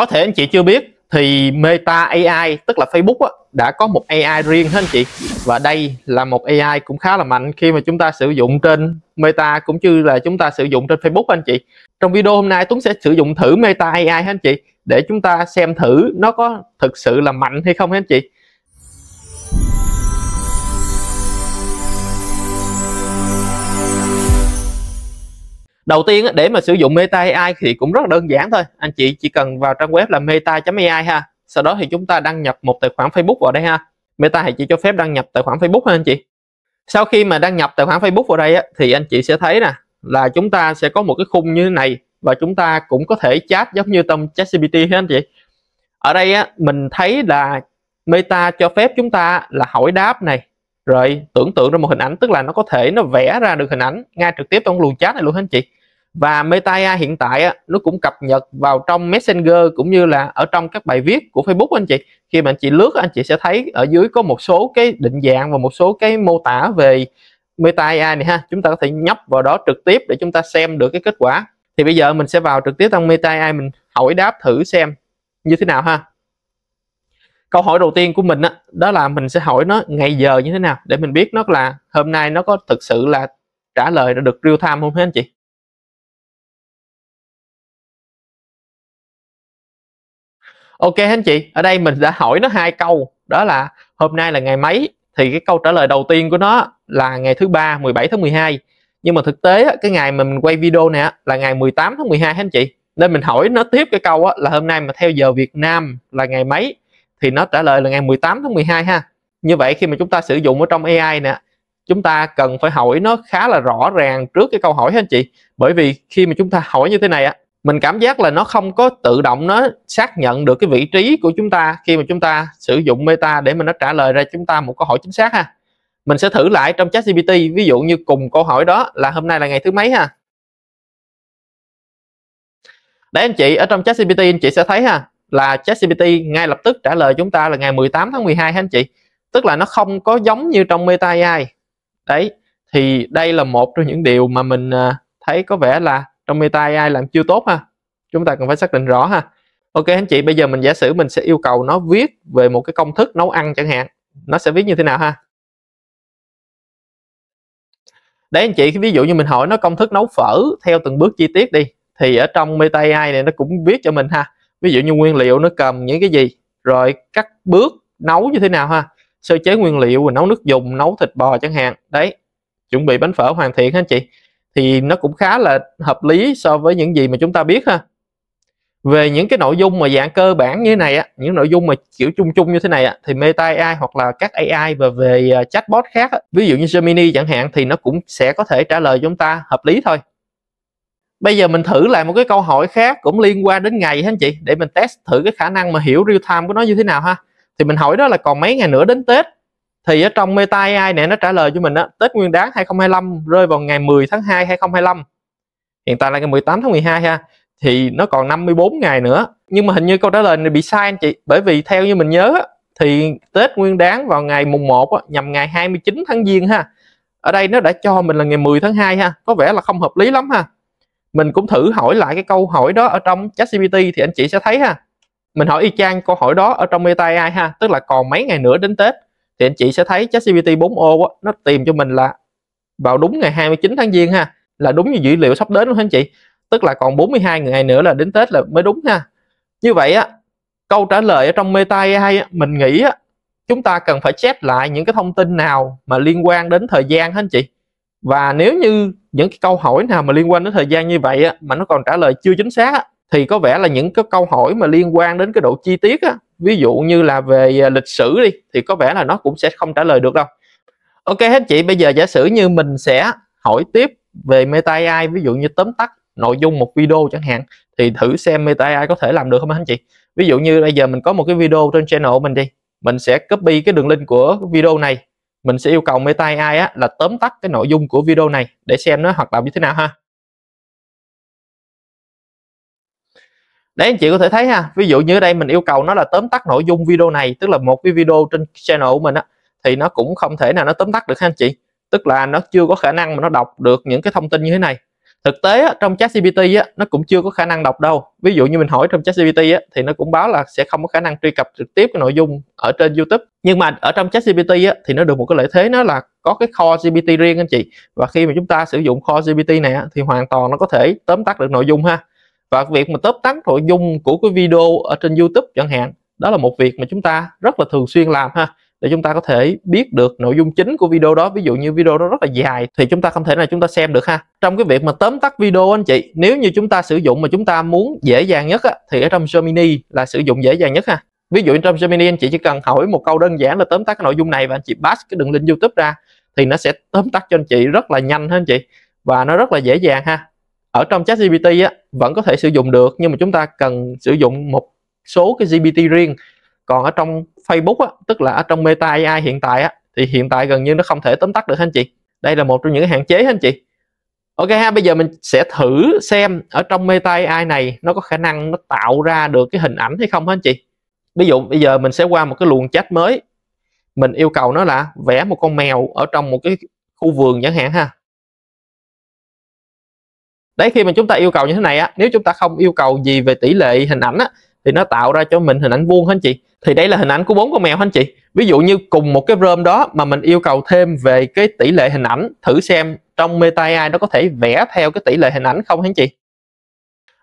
có thể anh chị chưa biết thì Meta AI tức là Facebook á, đã có một AI riêng hết anh chị và đây là một AI cũng khá là mạnh khi mà chúng ta sử dụng trên Meta cũng như là chúng ta sử dụng trên Facebook anh chị trong video hôm nay Tuấn sẽ sử dụng thử Meta AI hết anh chị để chúng ta xem thử nó có thực sự là mạnh hay không hết anh chị đầu tiên để mà sử dụng meta AI thì cũng rất đơn giản thôi anh chị chỉ cần vào trang web là meta.ai ha sau đó thì chúng ta đăng nhập một tài khoản Facebook vào đây ha meta thì chỉ cho phép đăng nhập tài khoản Facebook ha anh chị sau khi mà đăng nhập tài khoản Facebook vào đây thì anh chị sẽ thấy nè là chúng ta sẽ có một cái khung như thế này và chúng ta cũng có thể chat giống như tâm ChatGPT ha anh chị ở đây á, mình thấy là meta cho phép chúng ta là hỏi đáp này rồi tưởng tượng ra một hình ảnh tức là nó có thể nó vẽ ra được hình ảnh ngay trực tiếp trong luồng chat này luôn anh chị và Meta hiện tại á, nó cũng cập nhật vào trong Messenger cũng như là ở trong các bài viết của Facebook anh chị khi mà anh chị lướt anh chị sẽ thấy ở dưới có một số cái định dạng và một số cái mô tả về Meta AI này ha chúng ta có thể nhấp vào đó trực tiếp để chúng ta xem được cái kết quả thì bây giờ mình sẽ vào trực tiếp trong Meta AI mình hỏi đáp thử xem như thế nào ha câu hỏi đầu tiên của mình đó, đó là mình sẽ hỏi nó ngày giờ như thế nào để mình biết nó là hôm nay nó có thực sự là trả lời được real time không hả anh chị ok anh chị ở đây mình đã hỏi nó hai câu đó là hôm nay là ngày mấy thì cái câu trả lời đầu tiên của nó là ngày thứ ba 17 tháng 12 nhưng mà thực tế cái ngày mình quay video nè là ngày 18 tháng 12 anh chị nên mình hỏi nó tiếp cái câu là hôm nay mà theo giờ Việt Nam là ngày mấy thì nó trả lời là ngày 18 tháng 12 ha như vậy khi mà chúng ta sử dụng ở trong AI nè chúng ta cần phải hỏi nó khá là rõ ràng trước cái câu hỏi anh chị bởi vì khi mà chúng ta hỏi như thế này á mình cảm giác là nó không có tự động nó xác nhận được cái vị trí của chúng ta khi mà chúng ta sử dụng meta để mà nó trả lời ra chúng ta một câu hỏi chính xác ha mình sẽ thử lại trong chat GPT ví dụ như cùng câu hỏi đó là hôm nay là ngày thứ mấy ha đấy anh chị ở trong chat GPT anh chị sẽ thấy ha là Chat GPT ngay lập tức trả lời chúng ta là ngày 18 tháng 12 ha anh chị tức là nó không có giống như trong Meta AI đấy thì đây là một trong những điều mà mình à, thấy có vẻ là trong meta AI làm chưa tốt ha chúng ta cần phải xác định rõ ha ok anh chị bây giờ mình giả sử mình sẽ yêu cầu nó viết về một cái công thức nấu ăn chẳng hạn nó sẽ viết như thế nào ha đấy anh chị ví dụ như mình hỏi nó công thức nấu phở theo từng bước chi tiết đi thì ở trong meta AI này nó cũng viết cho mình ha ví dụ như nguyên liệu nó cầm những cái gì rồi các bước nấu như thế nào ha sơ chế nguyên liệu nấu nước dùng nấu thịt bò chẳng hạn đấy chuẩn bị bánh phở hoàn thiện anh chị thì nó cũng khá là hợp lý so với những gì mà chúng ta biết ha về những cái nội dung mà dạng cơ bản như thế này á những nội dung mà kiểu chung chung như thế này á thì meta AI hoặc là các AI và về à, chatbot khác á, ví dụ như Gemini chẳng hạn thì nó cũng sẽ có thể trả lời chúng ta hợp lý thôi bây giờ mình thử lại một cái câu hỏi khác cũng liên quan đến ngày hả anh chị để mình test thử cái khả năng mà hiểu real time của nó như thế nào ha thì mình hỏi đó là còn mấy ngày nữa đến Tết thì ở trong meta AI này nó trả lời cho mình đó, Tết Nguyên đán 2025 rơi vào ngày 10 tháng 2 2025 hiện tại là ngày 18 tháng 12 ha thì nó còn 54 ngày nữa nhưng mà hình như câu trả lời này bị sai anh chị bởi vì theo như mình nhớ thì Tết Nguyên đán vào ngày mùng 1 nhằm ngày 29 tháng Giêng ha ở đây nó đã cho mình là ngày 10 tháng 2 ha có vẻ là không hợp lý lắm ha mình cũng thử hỏi lại cái câu hỏi đó ở trong ChatGPT thì anh chị sẽ thấy ha mình hỏi y chang câu hỏi đó ở trong Meta AI ha tức là còn mấy ngày nữa đến Tết thì anh chị sẽ thấy ChatGPT 4O á, nó tìm cho mình là vào đúng ngày 29 tháng Giêng ha là đúng như dữ liệu sắp đến luôn anh chị tức là còn 42 ngày nữa là đến Tết là mới đúng ha như vậy á câu trả lời ở trong meta AI á, mình nghĩ á, chúng ta cần phải check lại những cái thông tin nào mà liên quan đến thời gian hết anh chị và nếu như những cái câu hỏi nào mà liên quan đến thời gian như vậy á, mà nó còn trả lời chưa chính xác á, thì có vẻ là những cái câu hỏi mà liên quan đến cái độ chi tiết á, ví dụ như là về à, lịch sử đi thì có vẻ là nó cũng sẽ không trả lời được đâu ok hết chị bây giờ giả sử như mình sẽ hỏi tiếp về meta AI ví dụ như tóm tắt nội dung một video chẳng hạn thì thử xem meta AI có thể làm được không anh chị ví dụ như bây giờ mình có một cái video trên channel của mình đi mình sẽ copy cái đường link của video này mình sẽ yêu cầu meta AI á, là tóm tắt cái nội dung của video này để xem nó hoạt động như thế nào ha đấy anh chị có thể thấy ha ví dụ như ở đây mình yêu cầu nó là tóm tắt nội dung video này tức là một cái video trên channel của mình á thì nó cũng không thể nào nó tóm tắt được ha anh chị tức là nó chưa có khả năng mà nó đọc được những cái thông tin như thế này thực tế á, trong chat GPT á, nó cũng chưa có khả năng đọc đâu ví dụ như mình hỏi trong chat GPT á, thì nó cũng báo là sẽ không có khả năng truy cập trực tiếp cái nội dung ở trên YouTube nhưng mà ở trong chat GPT á, thì nó được một cái lợi thế nó là có cái kho GPT riêng anh chị và khi mà chúng ta sử dụng kho GPT này á, thì hoàn toàn nó có thể tóm tắt được nội dung ha và việc mà tóm tắt nội dung của cái video ở trên YouTube chẳng hạn đó là một việc mà chúng ta rất là thường xuyên làm ha để chúng ta có thể biết được nội dung chính của video đó ví dụ như video đó rất là dài thì chúng ta không thể nào chúng ta xem được ha trong cái việc mà tóm tắt video anh chị nếu như chúng ta sử dụng mà chúng ta muốn dễ dàng nhất á, thì ở trong Gemini là sử dụng dễ dàng nhất ha ví dụ trong Gemini anh chị chỉ cần hỏi một câu đơn giản là tóm tắt cái nội dung này và anh chị pass cái đường link YouTube ra thì nó sẽ tóm tắt cho anh chị rất là nhanh ha anh chị và nó rất là dễ dàng ha ở trong chat GPT á, vẫn có thể sử dụng được nhưng mà chúng ta cần sử dụng một số cái GPT riêng còn ở trong Facebook á, tức là ở trong Meta AI hiện tại á, thì hiện tại gần như nó không thể tóm tắt được anh chị đây là một trong những hạn chế anh chị ok ha bây giờ mình sẽ thử xem ở trong Meta AI này nó có khả năng nó tạo ra được cái hình ảnh hay không hả anh chị ví dụ bây giờ mình sẽ qua một cái luồng chat mới mình yêu cầu nó là vẽ một con mèo ở trong một cái khu vườn chẳng hạn ha đấy khi mà chúng ta yêu cầu như thế này á nếu chúng ta không yêu cầu gì về tỷ lệ hình ảnh á thì nó tạo ra cho mình hình ảnh vuông hả anh chị thì đây là hình ảnh của bốn con mèo hả anh chị ví dụ như cùng một cái rơm đó mà mình yêu cầu thêm về cái tỷ lệ hình ảnh thử xem trong meta ai nó có thể vẽ theo cái tỷ lệ hình ảnh không hả anh chị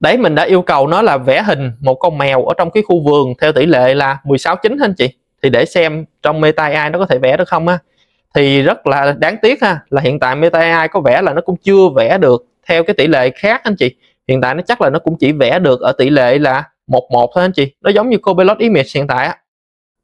đấy mình đã yêu cầu nó là vẽ hình một con mèo ở trong cái khu vườn theo tỷ lệ là 16 chín hả chị thì để xem trong meta ai nó có thể vẽ được không á thì rất là đáng tiếc ha là hiện tại meta ai có vẻ là nó cũng chưa vẽ được theo cái tỷ lệ khác anh chị hiện tại nó chắc là nó cũng chỉ vẽ được ở tỷ lệ là 11 thôi anh chị nó giống như cobalt Image hiện tại á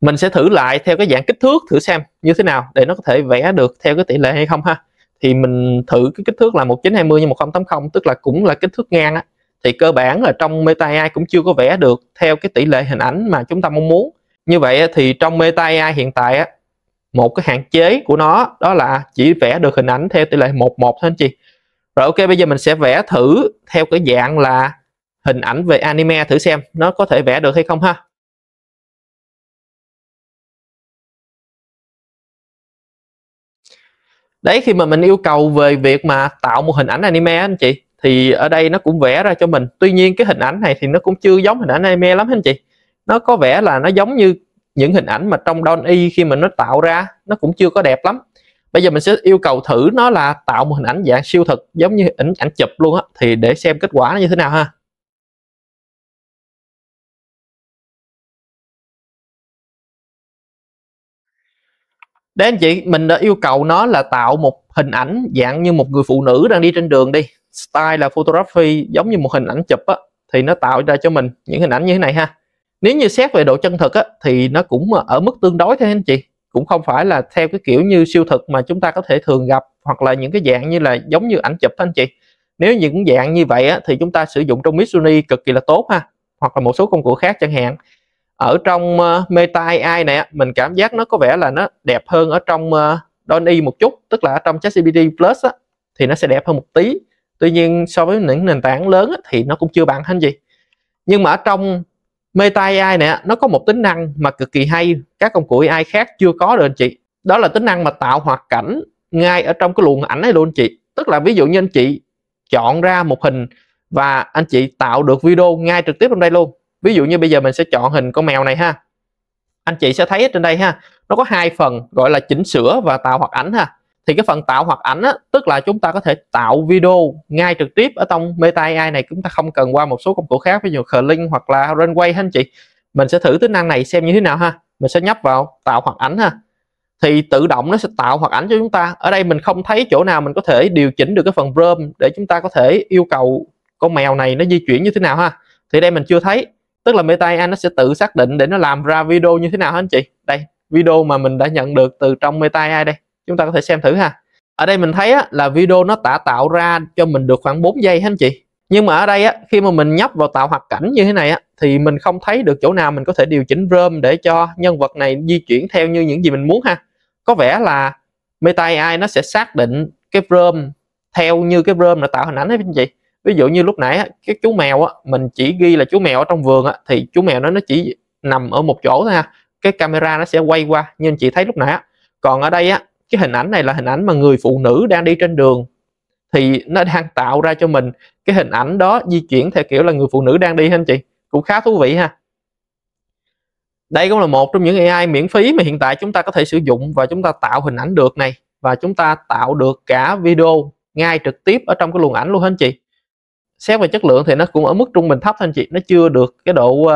mình sẽ thử lại theo cái dạng kích thước thử xem như thế nào để nó có thể vẽ được theo cái tỷ lệ hay không ha thì mình thử cái kích thước là 1920 x 1080 tức là cũng là kích thước ngang á thì cơ bản là trong Meta AI cũng chưa có vẽ được theo cái tỷ lệ hình ảnh mà chúng ta mong muốn như vậy thì trong Meta AI hiện tại á một cái hạn chế của nó đó là chỉ vẽ được hình ảnh theo tỷ lệ 11 thôi anh chị rồi ok bây giờ mình sẽ vẽ thử theo cái dạng là hình ảnh về anime thử xem nó có thể vẽ được hay không ha đấy khi mà mình yêu cầu về việc mà tạo một hình ảnh anime anh chị thì ở đây nó cũng vẽ ra cho mình tuy nhiên cái hình ảnh này thì nó cũng chưa giống hình ảnh anime lắm anh chị nó có vẻ là nó giống như những hình ảnh mà trong Don E khi mà nó tạo ra nó cũng chưa có đẹp lắm bây giờ mình sẽ yêu cầu thử nó là tạo một hình ảnh dạng siêu thực giống như ảnh ảnh chụp luôn á thì để xem kết quả nó như thế nào ha Đấy anh chị, mình đã yêu cầu nó là tạo một hình ảnh dạng như một người phụ nữ đang đi trên đường đi. Style là photography giống như một hình ảnh chụp á thì nó tạo ra cho mình những hình ảnh như thế này ha. Nếu như xét về độ chân thực á thì nó cũng ở mức tương đối thôi anh chị cũng không phải là theo cái kiểu như siêu thực mà chúng ta có thể thường gặp hoặc là những cái dạng như là giống như ảnh chụp anh chị nếu những dạng như vậy á, thì chúng ta sử dụng trong Mitsuni cực kỳ là tốt ha hoặc là một số công cụ khác chẳng hạn ở trong uh, Meta AI này mình cảm giác nó có vẻ là nó đẹp hơn ở trong uh, ờ, dall một chút tức là ở trong ChatGPT Plus á, thì nó sẽ đẹp hơn một tí tuy nhiên so với những nền tảng lớn á, thì nó cũng chưa bằng anh gì nhưng mà ở trong Meta AI này nó có một tính năng mà cực kỳ hay các công cụ AI khác chưa có được anh chị đó là tính năng mà tạo hoạt cảnh ngay ở trong cái luồng ảnh này luôn anh chị tức là ví dụ như anh chị chọn ra một hình và anh chị tạo được video ngay trực tiếp trong đây luôn ví dụ như bây giờ mình sẽ chọn hình con mèo này ha anh chị sẽ thấy trên đây ha nó có hai phần gọi là chỉnh sửa và tạo hoạt ảnh ha thì cái phần tạo hoạt ảnh á, tức là chúng ta có thể tạo video ngay trực tiếp ở trong Meta AI này chúng ta không cần qua một số công cụ khác ví dụ Click hoặc là Runway anh chị mình sẽ thử tính năng này xem như thế nào ha mình sẽ nhấp vào tạo hoạt ảnh ha thì tự động nó sẽ tạo hoạt ảnh cho chúng ta ở đây mình không thấy chỗ nào mình có thể điều chỉnh được cái phần roam để chúng ta có thể yêu cầu con mèo này nó di chuyển như thế nào ha thì đây mình chưa thấy tức là Meta AI nó sẽ tự xác định để nó làm ra video như thế nào hết anh chị đây video mà mình đã nhận được từ trong Meta AI đây chúng ta có thể xem thử ha ở đây mình thấy á, là video nó đã tạo ra cho mình được khoảng 4 giây hết anh chị nhưng mà ở đây á, khi mà mình nhấp vào tạo hoạt cảnh như thế này á, thì mình không thấy được chỗ nào mình có thể điều chỉnh rơm để cho nhân vật này di chuyển theo như những gì mình muốn ha có vẻ là Meta AI nó sẽ xác định cái rơm theo như cái rơm là tạo hình ảnh ấy anh chị ví dụ như lúc nãy á, cái chú mèo á, mình chỉ ghi là chú mèo ở trong vườn á, thì chú mèo nó nó chỉ nằm ở một chỗ thôi ha cái camera nó sẽ quay qua như anh chị thấy lúc nãy á. còn ở đây á, cái hình ảnh này là hình ảnh mà người phụ nữ đang đi trên đường thì nó đang tạo ra cho mình cái hình ảnh đó di chuyển theo kiểu là người phụ nữ đang đi anh chị cũng khá thú vị ha đây cũng là một trong những AI miễn phí mà hiện tại chúng ta có thể sử dụng và chúng ta tạo hình ảnh được này và chúng ta tạo được cả video ngay trực tiếp ở trong cái luồng ảnh luôn anh chị xét về chất lượng thì nó cũng ở mức trung bình thấp anh chị nó chưa được cái độ uh,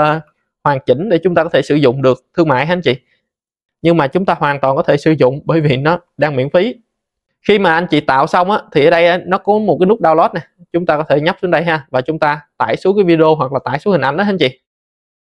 hoàn chỉnh để chúng ta có thể sử dụng được thương mại anh chị nhưng mà chúng ta hoàn toàn có thể sử dụng bởi vì nó đang miễn phí khi mà anh chị tạo xong á thì ở đây nó có một cái nút download này chúng ta có thể nhấp xuống đây ha và chúng ta tải xuống cái video hoặc là tải xuống hình ảnh đó anh chị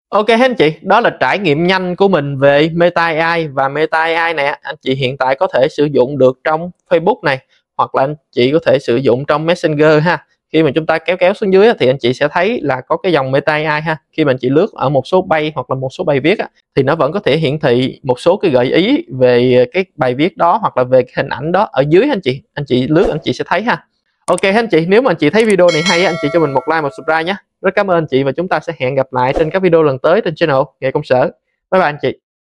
Ok hết anh chị, đó là trải nghiệm nhanh của mình về Meta AI và Meta AI này anh chị hiện tại có thể sử dụng được trong Facebook này hoặc là anh chị có thể sử dụng trong Messenger ha khi mà chúng ta kéo kéo xuống dưới thì anh chị sẽ thấy là có cái dòng meta AI ha khi mà anh chị lướt ở một số bay hoặc là một số bài viết thì nó vẫn có thể hiển thị một số cái gợi ý về cái bài viết đó hoặc là về cái hình ảnh đó ở dưới anh chị anh chị lướt anh chị sẽ thấy ha ok anh chị nếu mà anh chị thấy video này hay anh chị cho mình một like một subscribe nhé rất cảm ơn anh chị và chúng ta sẽ hẹn gặp lại trên các video lần tới trên channel nghề công sở bye bye anh chị